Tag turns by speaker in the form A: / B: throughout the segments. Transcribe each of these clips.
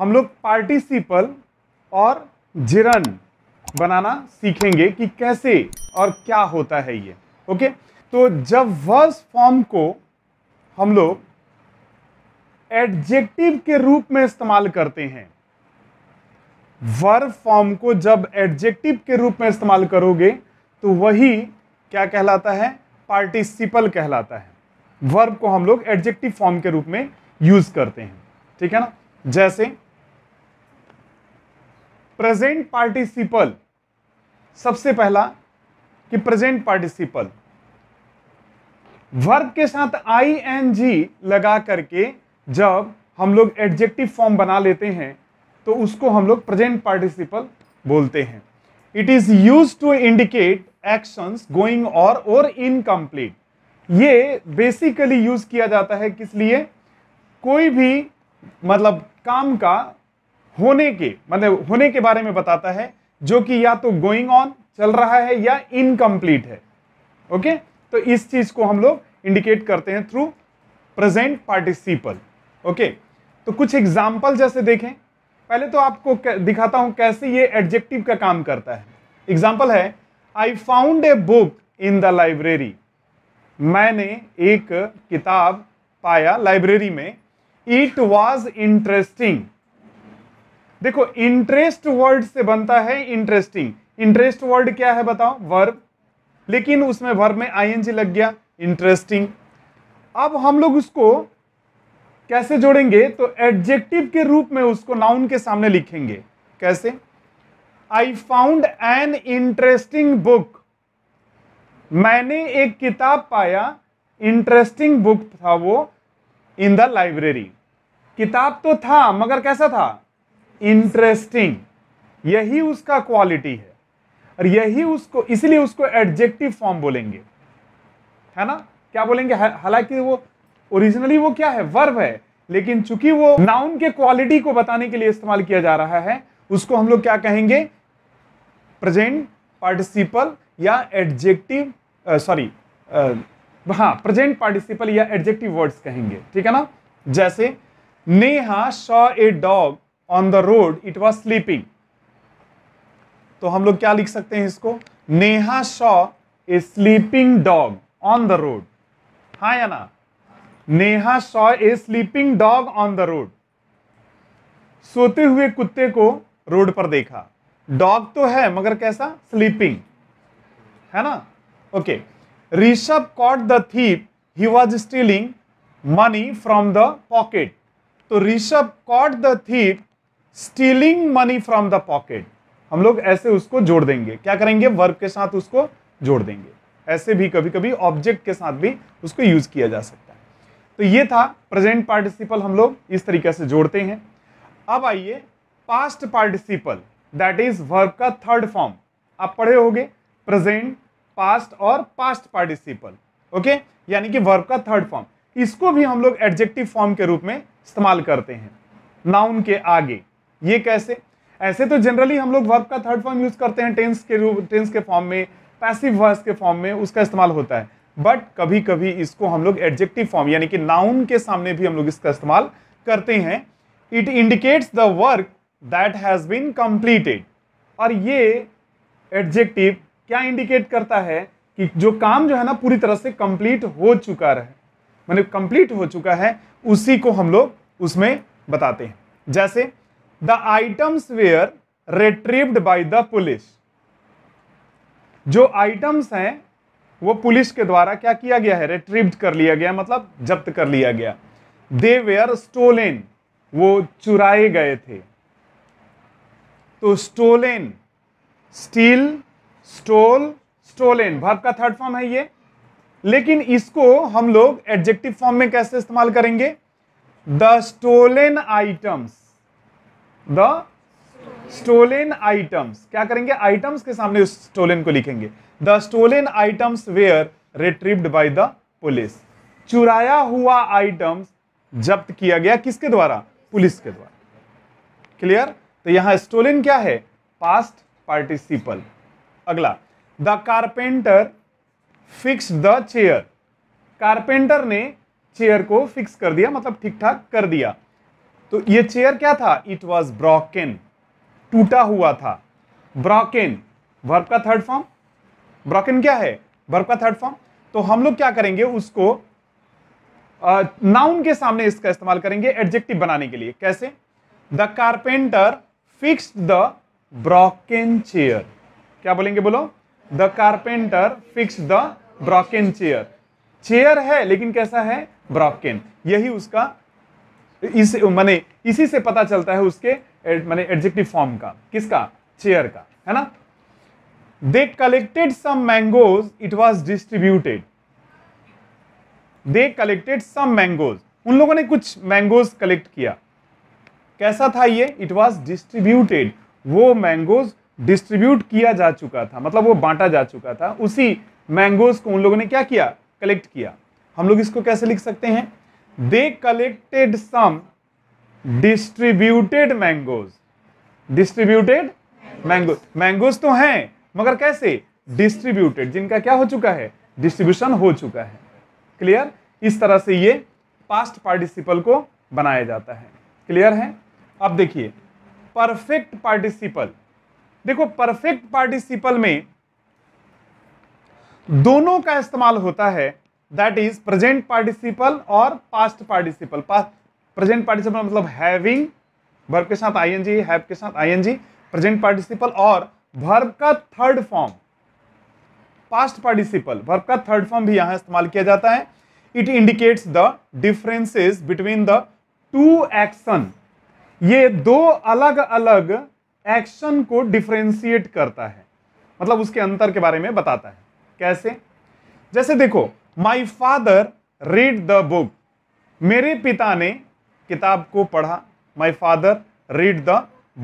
A: हम लोग पार्टिसिपल और जिरन बनाना सीखेंगे कि कैसे और क्या होता है ये ओके तो जब वर्स फॉर्म को हम लोग एडजेक्टिव के रूप में इस्तेमाल करते हैं वर्ब फॉर्म को जब एडजेक्टिव के रूप में इस्तेमाल करोगे तो वही क्या कहलाता है पार्टिसिपल कहलाता है वर्ब को हम लोग एडजेक्टिव फॉर्म के रूप में यूज़ करते हैं ठीक है ना जैसे प्रेजेंट पार्टिसिपल सबसे पहला कि प्रेजेंट पार्टिसिपल वर्ब के साथ आई एन जी लगा करके जब हम लोग एडजेक्टिव फॉर्म बना लेते हैं तो उसको हम लोग प्रेजेंट पार्टिसिपल बोलते हैं it is use to indicate actions going और और इनकम्प्लीट ये बेसिकली यूज किया जाता है किस लिए कोई भी मतलब काम का होने के मतलब होने के बारे में बताता है जो कि या तो गोइंग ऑन चल रहा है या इनकम्प्लीट है ओके तो इस चीज को हम लोग इंडिकेट करते हैं थ्रू प्रेजेंट पार्टिसिपल ओके तो कुछ एग्जाम्पल जैसे देखें पहले तो आपको दिखाता हूं कैसे ये एडजेक्टिव का काम करता है एग्जाम्पल है I found a book in the library मैंने एक किताब पाया लाइब्रेरी में इट वॉज इंटरेस्टिंग देखो इंटरेस्ट वर्ड से बनता है इंटरेस्टिंग इंटरेस्ट वर्ड क्या है बताओ वर्ब लेकिन उसमें वर्ब में आईएनजी लग गया इंटरेस्टिंग अब हम लोग उसको कैसे जोड़ेंगे तो एडजेक्टिव के रूप में उसको नाउन के सामने लिखेंगे कैसे I found an interesting book मैंने एक किताब पाया इंटरेस्टिंग बुक था वो इन द लाइब्रेरी किताब तो था मगर कैसा था इंटरेस्टिंग यही उसका क्वालिटी है और यही उसको इसलिए उसको एडजेक्टिव फॉर्म बोलेंगे है ना क्या बोलेंगे हालांकि वो ओरिजिनली वो क्या है वर्ब है लेकिन चूंकि वो नाउन के क्वालिटी को बताने के लिए इस्तेमाल किया जा रहा है उसको हम लोग क्या कहेंगे प्रेजेंट पार्टिसिपल या एडजेक्टिव सॉरी हाँ प्रेजेंट पार्टिसिपल या एडजेक्टिव वर्ड्स कहेंगे ठीक है ना जैसे Neha saw a dog on the road it was sleeping तो हम लोग क्या लिख सकते हैं इसको Neha saw a sleeping dog on the road हा या ना Neha saw a sleeping dog on the road सोते हुए कुत्ते को रोड पर देखा डॉग तो है मगर कैसा स्लीपिंग है ना okay Rishabh caught the thief he was stealing money from the pocket तो Rishabh caught the thief stealing money from the pocket हम लोग ऐसे उसको जोड़ देंगे क्या करेंगे वर्ब के साथ उसको जोड़ देंगे ऐसे भी कभी कभी ऑब्जेक्ट के साथ भी उसको यूज किया जा सकता है तो ये था प्रेजेंट पार्टिसिपल हम लोग इस तरीके से जोड़ते हैं अब आइए past participle that is verb का थर्ड फॉर्म आप पढ़े होंगे प्रेजेंट पास्ट और पास्ट पार्टिसिपल ओके यानी कि वर्ब का थर्ड फॉर्म इसको भी हम लोग एडजेक्टिव फॉर्म के रूप में इस्तेमाल करते हैं नाउन के आगे ये कैसे ऐसे तो जनरली हम लोग वर्ब का थर्ड फॉर्म यूज करते हैं टेंस के रूप टेंस के फॉर्म में पैसिव वर्स के फॉर्म में उसका इस्तेमाल होता है बट कभी कभी इसको हम लोग एडजेक्टिव फॉर्म यानी कि नाउन के सामने भी हम लोग इसका इस्तेमाल करते हैं it indicates the work that has been completed और ये एडजेक्टिव क्या इंडिकेट करता है कि जो काम जो है ना पूरी तरह से कंप्लीट हो चुका है मैंने मतलब कंप्लीट हो चुका है उसी को हम लोग उसमें बताते हैं जैसे the items were retrieved by the police जो आइटम्स हैं वो पुलिस के द्वारा क्या किया गया है रिट्रीव्ड कर लिया गया मतलब जब्त कर लिया गया दे वेयर स्टोलेन वो चुराए गए थे तो स्टोलेन स्टील स्टोल स्टोलेन भाग का थर्ड फॉर्म है ये लेकिन इसको हम लोग एडजेक्टिव फॉर्म में कैसे इस्तेमाल करेंगे the stolen items the stolen items क्या करेंगे आइटम्स के सामने उस स्टोलेन को लिखेंगे the stolen items were retrieved by the police चुराया हुआ आइटम्स जब्त किया गया किसके द्वारा पुलिस के द्वारा क्लियर तो यहां स्टोलेन क्या है पास्ट पार्टिसिपल अगला the carpenter fix the chair carpenter ने चेयर को फिक्स कर दिया मतलब ठीक ठाक कर दिया तो ये चेयर क्या था इट वॉज ब्रॉकेन टूटा हुआ था ब्रॉकेन वर्ब का थर्ड फॉर्म ब्रॉकेन क्या है वर्ब का थर्ड फॉर्म तो हम लोग क्या करेंगे उसको नाउन के सामने इसका इस्तेमाल करेंगे एडजेक्टिव बनाने के लिए कैसे the carpenter fix the broken chair क्या बोलेंगे बोलो the carpenter fix the broken chair chair है लेकिन कैसा है ब्रॉकेन यही उसका इस माने इसी से पता चलता है उसके माने एडजेक्टिव फॉर्म का किसका चेयर का है ना they collected some mangoes it was distributed they collected some mangoes उन लोगों ने कुछ मैंगोज कलेक्ट किया कैसा था ये इट वॉज डिस्ट्रीब्यूटेड वो मैंगोज डिस्ट्रीब्यूट किया जा चुका था मतलब वो बांटा जा चुका था उसी मैंगोज को उन लोगों ने क्या किया कलेक्ट किया हम लोग इसको कैसे लिख सकते हैं they collected some distributed mangoes distributed mango mangoes तो हैं मगर कैसे डिस्ट्रीब्यूटेड जिनका क्या हो चुका है डिस्ट्रीब्यूशन हो चुका है क्लियर इस तरह से ये पास्ट पार्टिसिपल को बनाया जाता है क्लियर है अब देखिए परफेक्ट पार्टिसिपल देखो परफेक्ट पार्टिसिपल में दोनों का इस्तेमाल होता है दैट इज प्रेजेंट पार्टिसिपल और पास्ट पार्टिसिपल प्रेजेंट पार्टिसिपल मतलब हैविंग वर्ब के साथ आई एनजी हैव के साथ आई एनजी प्रेजेंट पार्टिसिपल और वर्ब का third form past participle verb का थर्ड फॉर्म भी यहां इस्तेमाल किया जाता है it indicates the differences between the two action ये दो अलग अलग एक्शन को डिफ्रेंशिएट करता है मतलब उसके अंतर के बारे में बताता है कैसे जैसे देखो my father read the book मेरे पिता ने किताब को पढ़ा my father read the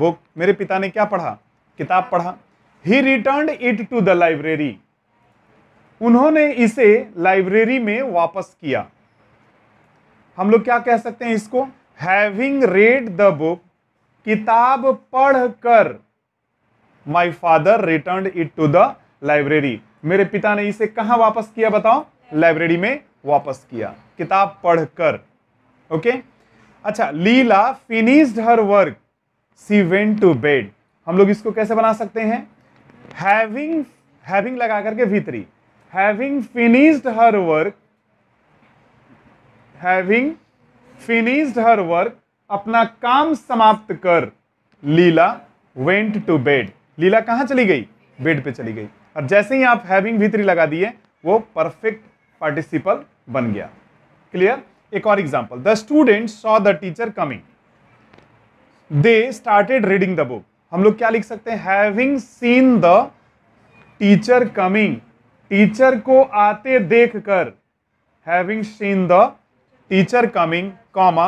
A: book मेरे पिता ने क्या पढ़ा किताब पढ़ा he return it to the library उन्होंने इसे लाइब्रेरी में वापस किया हम लोग क्या कह सकते हैं इसको हैविंग रेड द बुक किताब पढ़कर my father return it to the library मेरे पिता ने इसे कहाँ वापस किया बताओ लाइब्रेरी में वापस किया किताब पढ़कर ओके अच्छा Leela finished her work she went to bed हम लोग इसको कैसे बना सकते हैं हैविंग हैविंग लगा करके भीतरी having finished her work having finished her work अपना काम समाप्त कर Leela went to bed Leela कहां चली गई बेड पे चली गई और जैसे ही आप हैविंग भीतरी लगा दिए वो परफेक्ट पार्टिसिपल बन गया क्लियर एक और example the student saw the teacher coming they started reading the book हम लोग क्या लिख सकते हैं having seen the teacher coming teacher को आते देख कर having seen the teacher coming comma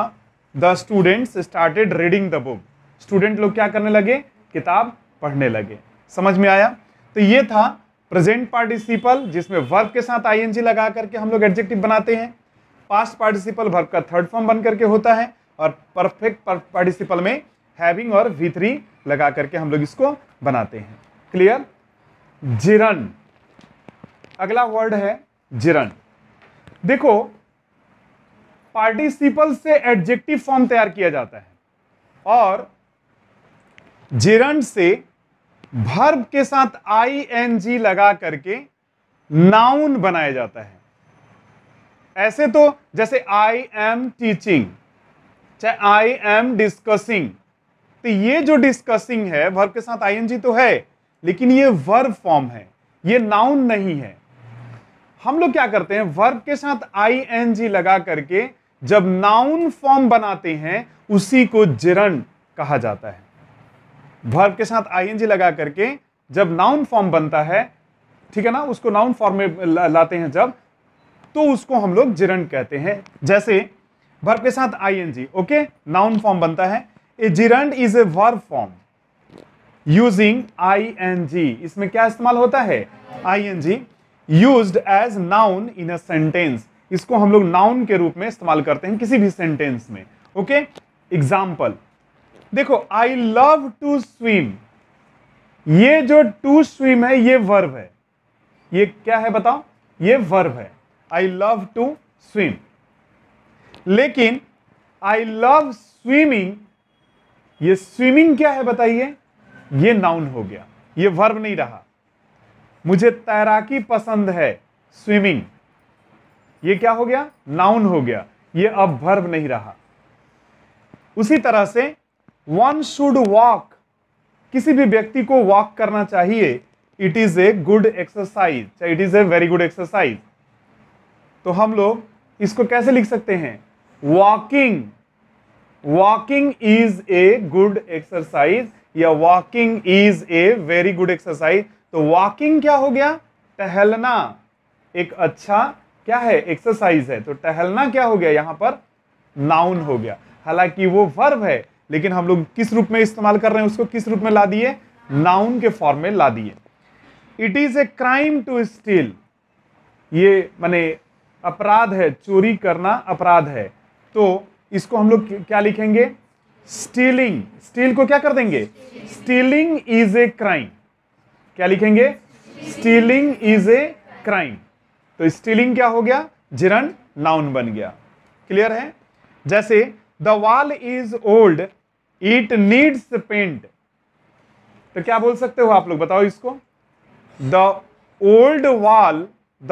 A: the students started reading the book student लोग क्या करने लगे किताब पढ़ने लगे समझ में आया तो ये था प्रेजेंट पार्टिसिपल जिसमें वर्ब के साथ आईएनजी लगा करके हम लोग एडजेक्टिव बनाते हैं पास्ट पार्टिसिपल वर्ब का थर्ड फॉर्म बन करके होता है और परफेक्ट पार्टिसिपल में हैविंग और वी थ्री लगा करके हम लोग इसको बनाते हैं क्लियर जिरन अगला वर्ड है जिरन देखो पार्टिसिपल से एडजेक्टिव फॉर्म तैयार किया जाता है और जिरन से भर्ब के साथ आई एन जी लगा करके नाउन बनाया जाता है ऐसे तो जैसे आई एम टीचिंग चाहे आई एम डिस्कसिंग तो ये जो डिस्कसिंग है वर्ब के साथ जी तो है लेकिन ये वर्ब फॉर्म है ये नाउन नहीं है हम लोग क्या करते हैं वर्ब के साथ जी लगा करके जब नाउन फॉर्म बनाते हैं उसी को जिरंड कहा जाता है वर्ब के साथ आईएनजी लगा करके जब नाउन फॉर्म बनता है ठीक है ना उसको नाउन फॉर्म में लाते हैं जब तो उसको हम लोग जिरंड कहते हैं जैसे वर्ब के साथ आईएनजी ओके नाउन फॉर्म बनता है a gerund is a verb form using I इसमें क्या इस्तेमाल होता है I N G use as noun in a sentence इसको हम लोग नाउन के रूप में इस्तेमाल करते हैं किसी भी सेंटेंस में ओके एग्जाम्पल देखो आई लव टू स्विम ये जो टू स्विम है ये वर्ब है ये क्या है बताओ ये वर्ब है आई लव टू स्विम लेकिन आई लव स्विमिंग ये स्विमिंग क्या है बताइए ये नाउन हो गया ये वर्ब नहीं रहा मुझे तैराकी पसंद है स्विमिंग ये क्या हो गया नाउन हो गया ये अब वर्ब नहीं रहा उसी तरह से वन शुड वॉक किसी भी व्यक्ति को वॉक करना चाहिए it is a good exercise it is a very good exercise तो हम लोग इसको कैसे लिख सकते हैं walking walking is a good exercise या walking is a very good exercise तो वॉकिंग क्या हो गया टहलना एक अच्छा क्या है एक्सरसाइज है तो टहलना क्या हो गया यहां पर नाउन हो गया हालांकि वो वर्ब है लेकिन हम लोग किस रूप में इस्तेमाल कर रहे हैं उसको किस रूप में ला दिए नाउन के फॉर्म में ला दिए it is a crime to steal ये मैंने अपराध है चोरी करना अपराध है तो इसको हम लोग क्या लिखेंगे स्टीलिंग स्टील को क्या कर देंगे स्टीलिंग इज ए क्राइम क्या लिखेंगे स्टीलिंग इज ए क्राइम तो स्टीलिंग क्या हो गया जिरन नाउन बन गया क्लियर है जैसे the wall is old it needs paint तो क्या बोल सकते हो आप लोग बताओ इसको the old wall the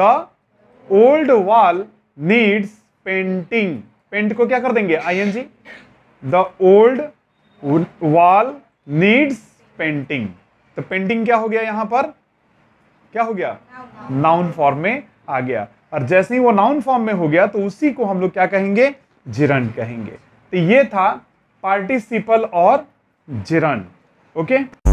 A: old wall needs painting paint को क्या कर देंगे I N G the old wall needs painting तो पेंटिंग क्या हो गया यहां पर क्या हो गया नाउन फॉर्म में आ गया और जैसे ही वो नाउन फॉर्म में हो गया तो उसी को हम लोग क्या कहेंगे जिरन कहेंगे तो ये था पार्टिसिपल और जिरन ओके